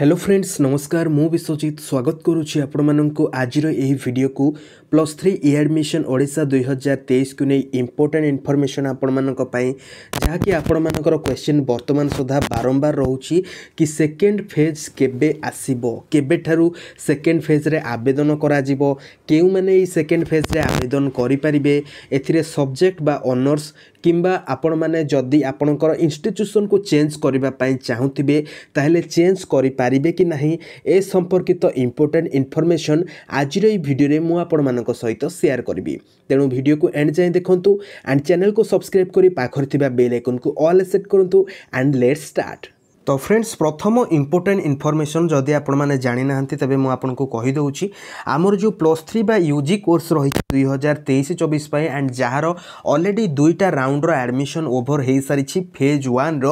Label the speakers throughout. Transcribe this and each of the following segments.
Speaker 1: hello friends নমস্কার মু বিশ্বজিৎ স্বাগত করুছি আপনার আজির এই ভিডিওকু প্লস থ্রি এয়াডমিশন ওড়শা দুই হাজার তেইশকু নিয়ে ইম্পর্টাট ইনফরমেসন আপনার যাকি আপনার কোশ্চিন বর্তমান সুদ্ধা বারম্বার রয়েছে কি সেকেন্ড ফেজ কেবে আসব কেবেঠার সেকেন্ড ফেজ্রে আবেদন করা কেউ মানে এই সেকেন্ড ফেজ্রে আবেদন করে পারে এতে সবজেক্ট বা অনর্স কিংবা আপনার মানে যদি আপনার ইনস্টিট্যুসন কু চেঞ্জ করা চাহুবে তাহলে চেঞ্জ করে ପାରିବେ କି ନାହିଁ ଏ ସମ୍ପର୍କିତ ଇମ୍ପୋର୍ଟାଣ୍ଟ ଇନଫର୍ମେସନ୍ ଆଜିର ଏହି ଭିଡ଼ିଓରେ ମୁଁ ଆପଣମାନଙ୍କ ସହିତ ସେୟାର କରିବି ତେଣୁ ଭିଡ଼ିଓକୁ ଏଣ୍ଡ ଯାଏଁ ଦେଖନ୍ତୁ ଆଣ୍ଡ ଚ୍ୟାନେଲକୁ ସବସ୍କ୍ରାଇବ୍ କରି ପାଖରେ ଥିବା ବେଲ୍ ଆଇକନ୍କୁ ଅଲ୍ ସେଟ୍ କରନ୍ତୁ ଆଣ୍ଡ ଲେଟ୍ ଷ୍ଟାର୍ଟ ତ ଫ୍ରେଣ୍ଡସ୍ ପ୍ରଥମ ଇମ୍ପୋର୍ଟାଣ୍ଟ ଇନଫର୍ମେସନ୍ ଯଦି ଆପଣମାନେ ଜାଣିନାହାନ୍ତି ତେବେ ମୁଁ ଆପଣଙ୍କୁ କହିଦେଉଛି ଆମର ଯେଉଁ ପ୍ଲସ୍ ଥ୍ରୀ ବା ୟୁ ଜି କୋର୍ସ ରହିଛି ଦୁଇ ହଜାର ତେଇଶ ଚବିଶ ପାଇଁ ଆଣ୍ଡ ଯାହାର ଅଲରେଡ଼ି ଦୁଇଟା ରାଉଣ୍ଡର ଆଡ଼ମିସନ୍ ଓଭର ହୋଇସାରିଛି ଫେଜ୍ ୱାନ୍ର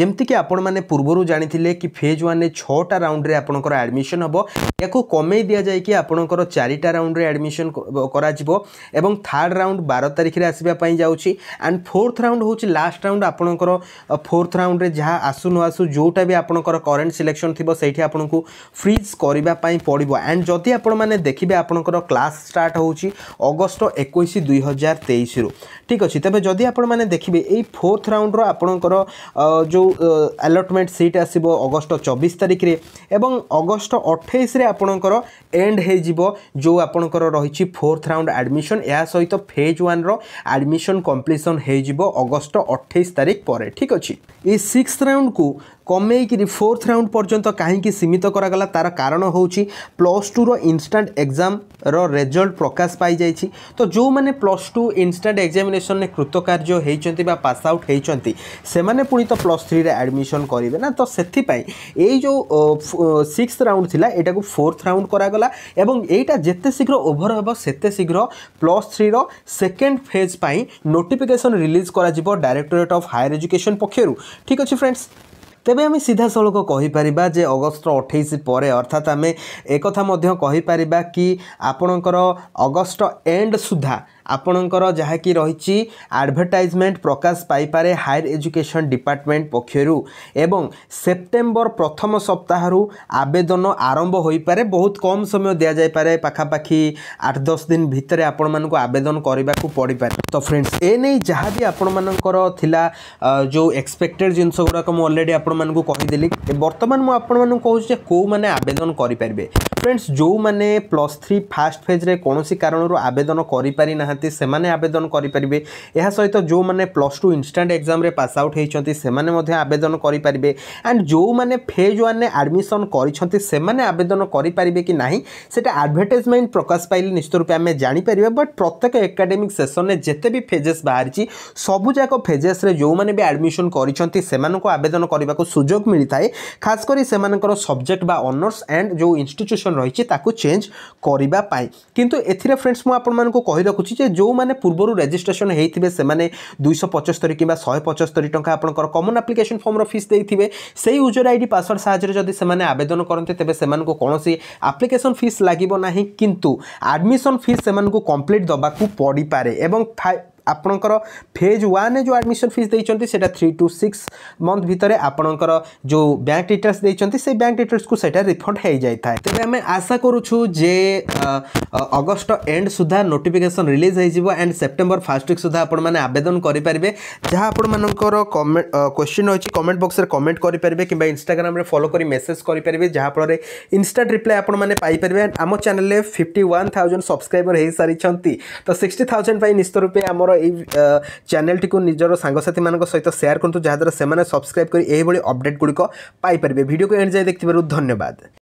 Speaker 1: ଯେମିତିକି ଆପଣମାନେ ପୂର୍ବରୁ ଜାଣିଥିଲେ କି ଫେଜ୍ ୱାନ୍ରେ ଛଅଟା ରାଉଣ୍ଡରେ ଆପଣଙ୍କର ଆଡ଼ମିସନ୍ ହେବ ଏହାକୁ କମେଇ ଦିଆଯାଇକି ଆପଣଙ୍କର ଚାରିଟା ରାଉଣ୍ଡରେ ଆଡ଼ମିସନ୍ କରାଯିବ ଏବଂ ଥାର୍ଡ଼ ରାଉଣ୍ଡ ବାର ତାରିଖରେ ଆସିବା ପାଇଁ ଯାଉଛି ଆଣ୍ଡ ଫୋର୍ଥ ରାଉଣ୍ଡ ହେଉଛି ଲାଷ୍ଟ ରାଉଣ୍ଡ ଆପଣଙ୍କର ଫୋର୍ଥ ରାଉଣ୍ଡରେ ଯାହା ଆସୁ ନ ଆସୁ ଯେଉଁଟା ବି ଆପଣଙ୍କର କରେଣ୍ଟ ସିଲେକ୍ସନ୍ ଥିବ ସେଇଠି ଆପଣଙ୍କୁ ଫ୍ରିଜ୍ କରିବା ପାଇଁ ପଡ଼ିବ ଆଣ୍ଡ ଯଦି ଆପଣମାନେ ଦେଖିବେ ଆପଣଙ୍କର କ୍ଲାସ୍ ଷ୍ଟାର୍ଟ ହେଉଛି ଅଗଷ୍ଟ ଏକୋଇଶ ଦୁଇ ହଜାର ତେଇଶରୁ ଠିକ୍ ଅଛି ତେବେ ଯଦି ଆପଣମାନେ ଦେଖିବେ ଏଇ ଫୋର୍ଥ ରାଉଣ୍ଡର ଆପଣଙ୍କର ଯେଉଁ ଆଲଟମେଣ୍ଟ ସିଟ୍ ଆସିବ ଅଗଷ୍ଟ ଚବିଶ ତାରିଖରେ ଏବଂ ଅଗଷ୍ଟ ଅଠେଇଶରେ ଆପଣଙ୍କର ଏଣ୍ଡ ହୋଇଯିବ ଯେଉଁ ଆପଣଙ୍କର ରହିଛି ଫୋର୍ଥ ରାଉଣ୍ଡ ଆଡ଼ମିସନ୍ ଏହା ସହିତ ଫେଜ୍ ୱାନ୍ର ଆଡ଼ମିସନ୍ କମ୍ପ୍ଲିସନ୍ ହୋଇଯିବ ଅଗଷ୍ଟ ଅଠେଇଶ ତାରିଖ ପରେ ଠିକ୍ ଅଛି ଏଇ ସିକ୍ସ ରାଉଣ୍ଡକୁ কমেইকি ফোর্থ রাউন্ড পর্যন্ত কাহিকি সীমিত করা তার কারণ হচ্ছে প্লস টুর ইনস্টাট এক্সাম রেজল্ট প্রকাশ পাই যাই তো যে প্লস টু ইনস্টাট এক্সামিনেসন কৃতকার্য হয়েছেন বা পাস আউট হয়েছেন সে পুঁ তো প্লস থ্রিরে আডমিশন করবে না তো সেপাই এই যে সিক্স রাউন্ড লা এটা ফোর্থ রাউন্ড করা এবং এইটা যেতে শীঘ্র ওভর হব সেতে শীঘ্র প্লস থ্রির সেকেন্ড ফেজ পাই নোটিফিকেসন রিলিজ করা ডাইরেক্টোরেট অফ হায়ার এজুকেশন পক্ষর ঠিক আছে ফ্রেন্ডস ତେବେ ଆମେ ସିଧାସଳଖ କହିପାରିବା ଯେ ଅଗଷ୍ଟ ଅଠେଇଶ ପରେ ଅର୍ଥାତ୍ ଆମେ ଏକଥା ମଧ୍ୟ କହିପାରିବା କି ଆପଣଙ୍କର ଅଗଷ୍ଟ ଏଣ୍ଡ ସୁଦ୍ଧା ଆପଣଙ୍କର ଯାହାକି ରହିଛି ଆଡ଼ଭର୍ଟାଇଜମେଣ୍ଟ ପ୍ରକାଶ ପାଇପାରେ ହାୟର ଏଜୁକେସନ୍ ଡିପାର୍ଟମେଣ୍ଟ ପକ୍ଷରୁ ଏବଂ ସେପ୍ଟେମ୍ବର ପ୍ରଥମ ସପ୍ତାହରୁ ଆବେଦନ ଆରମ୍ଭ ହୋଇପାରେ ବହୁତ କମ୍ ସମୟ ଦିଆଯାଇପାରେ ପାଖାପାଖି ଆଠ ଦଶ ଦିନ ଭିତରେ ଆପଣମାନଙ୍କୁ ଆବେଦନ କରିବାକୁ ପଡ଼ିପାରେ ତ ଫ୍ରେଣ୍ଡସ୍ ଏ ନେଇ ଯାହା ବି ଆପଣମାନଙ୍କର ଥିଲା ଯେଉଁ ଏକ୍ସପେକ୍ଟେଡ଼ ଜିନିଷ ଗୁଡ଼ାକ ମୁଁ ଅଲରେଡ଼ି ଆପଣମାନଙ୍କୁ କହିଦେଲି ବର୍ତ୍ତମାନ ମୁଁ ଆପଣମାନଙ୍କୁ କହୁଛି ଯେ କେଉଁମାନେ ଆବେଦନ କରିପାରିବେ ଫ୍ରେଣ୍ଡସ୍ ଯେଉଁମାନେ ପ୍ଲସ୍ ଥ୍ରୀ ଫାଷ୍ଟ ଫେଜ୍ରେ କୌଣସି କାରଣରୁ ଆବେଦନ କରିପାରିନାହାନ୍ତି ନାହାନ୍ତି ସେମାନେ ଆବେଦନ କରିପାରିବେ ଏହା ସହିତ ଯେଉଁମାନେ ପ୍ଲସ୍ ଟୁ ଇନଷ୍ଟାଣ୍ଟ ଏକ୍ଜାମ୍ରେ ପାସ୍ ଆଉଟ୍ ହୋଇଛନ୍ତି ସେମାନେ ମଧ୍ୟ ଆବେଦନ କରିପାରିବେ ଆଣ୍ଡ ଯେଉଁମାନେ ଫେଜ୍ ୱାନ୍ରେ ଆଡ଼ମିସନ୍ କରିଛନ୍ତି ସେମାନେ ଆବେଦନ କରିପାରିବେ କି ନାହିଁ ସେଟା ଆଡ଼ଭର୍ଟାଇଜମେଣ୍ଟ ପ୍ରକାଶ ପାଇଲେ ନିଶ୍ଚିତ ରୂପେ ଆମେ ଜାଣିପାରିବା ବଟ୍ ପ୍ରତ୍ୟେକ ଏକାଡେମିକ୍ ସେସନ୍ରେ ଯେତେ ବି ଫେଜେସ୍ ବାହାରିଛି ସବୁଯାକ ଫେଜେସ୍ରେ ଯେଉଁମାନେ ବି ଆଡ଼ମିସନ୍ କରିଛନ୍ତି ସେମାନଙ୍କୁ ଆବେଦନ କରିବାକୁ ସୁଯୋଗ ମିଳିଥାଏ ଖାସ୍ କରି ସେମାନଙ୍କର ସବଜେକ୍ଟ ବା ଅନର୍ସ ଆଣ୍ଡ ଯେଉଁ ଇନଷ୍ଟିଚ୍ୟୁସନ୍ ରହିଛି ତାକୁ ଚେଞ୍ଜ କରିବା ପାଇଁ କିନ୍ତୁ ଏଥିରେ ଫ୍ରେଣ୍ଡସ୍ ମୁଁ ଆପଣମାନଙ୍କୁ କହି ରଖୁଛି ଯେ ଯେଉଁମାନେ ପୂର୍ବରୁ ରେଜିଷ୍ଟ୍ରେସନ୍ ହୋଇଥିବେ ସେମାନେ ଦୁଇଶହ ପଞ୍ଚସ୍ତରୀ କିମ୍ବା ଶହେ ପଞ୍ଚସ୍ତରୀ ଟଙ୍କା ଆପଣଙ୍କର କମନ୍ ଆପ୍ଲିକେସନ୍ ଫର୍ମର ଫିସ୍ ଦେଇଥିବେ ସେଇ ୟୁଜର ଆଇ ଡି ପାସୱାର୍ଡ଼ ସାହାଯ୍ୟରେ ଯଦି ସେମାନେ ଆବେଦନ କରନ୍ତି ତେବେ ସେମାନଙ୍କୁ କୌଣସି ଆପ୍ଲିକେସନ୍ ଫିସ୍ ଲାଗିବ ନାହିଁ କିନ୍ତୁ ଆଡ଼ମିସନ୍ ଫିସ୍ ସେମାନଙ୍କୁ କମ୍ପ୍ଲିଟ୍ ଦେବାକୁ ପଡ଼ିପାରେ ଏବଂ ଆପଣଙ୍କର ଫେଜ୍ ୱାନ୍ରେ ଯେଉଁ ଆଡ଼ମିସନ୍ ଫିସ୍ ଦେଇଛନ୍ତି ସେଇଟା ଥ୍ରୀ ଟୁ ସିକ୍ସ ମନ୍ଥ ଭିତରେ ଆପଣଙ୍କର ଯେଉଁ ବ୍ୟାଙ୍କ ଡିଟେଲ୍ସ ଦେଇଛନ୍ତି ସେଇ ବ୍ୟାଙ୍କ ଡିଟେଲ୍ସକୁ ସେଇଟା ରିଫଣ୍ଡ ହୋଇଯାଇଥାଏ ତେବେ ଆମେ ଆଶା କରୁଛୁ ଯେ ଅଗଷ୍ଟ ଏଣ୍ଡ ସୁଦ୍ଧା ନୋଟିଫିକେସନ୍ ରିଲିଜ୍ ହୋଇଯିବ ଆଣ୍ଡ ସେପ୍ଟେମ୍ବର ଫାର୍ଷ୍ଟ ୱିକ୍ ସୁଦ୍ଧା ଆପଣମାନେ ଆବେଦନ କରିପାରିବେ ଯାହା ଆପଣମାନଙ୍କର କମେଣ୍ଟ କ୍ୱେଶ୍ଚିନ୍ ରହିଛି କମେଣ୍ଟ ବକ୍ସରେ କମେଣ୍ଟ କରିପାରିବେ କିମ୍ବା ଇନଷ୍ଟାଗ୍ରାମରେ ଫଲୋ କରି ମେସେଜ କରିପାରିବେ ଯାହାଫଳରେ ଇନଷ୍ଟାଣ୍ଟ ରିପ୍ଲାଏ ଆପଣମାନେ ପାଇପାରିବେ ଆମ ଚ୍ୟାନେଲରେ ଫିଫ୍ଟି ୱାନ୍ ଥାଉଜେଣ୍ଡ ସବସ୍କ୍ରାଇବର ହୋଇସାରିଛନ୍ତି ତ ସିକ୍ସଟି ଥାଉଜେଣ୍ଡ ପାଇଁ ନିଶ୍ଚିତ ରୂପେ ଆମର এই ଚ୍ୟାନେଲଟିକୁ ନିଜର ସାଙ୍ଗସାଥିମାନଙ୍କ ସହିତ ସେୟାର କରନ୍ତୁ ଯାହାଦ୍ୱାରା ସେମାନେ ସବସ୍କ୍ରାଇବ୍ କରି ଏହିଭଳି ଅପଡ଼େଟ୍ ଗୁଡ଼ିକ ପାଇପାରିବେ ଭିଡ଼ିଓକୁ ଏଣ୍ଡ ଯାଏ ଦେଖିଥିବାରୁ ଧନ୍ୟବାଦ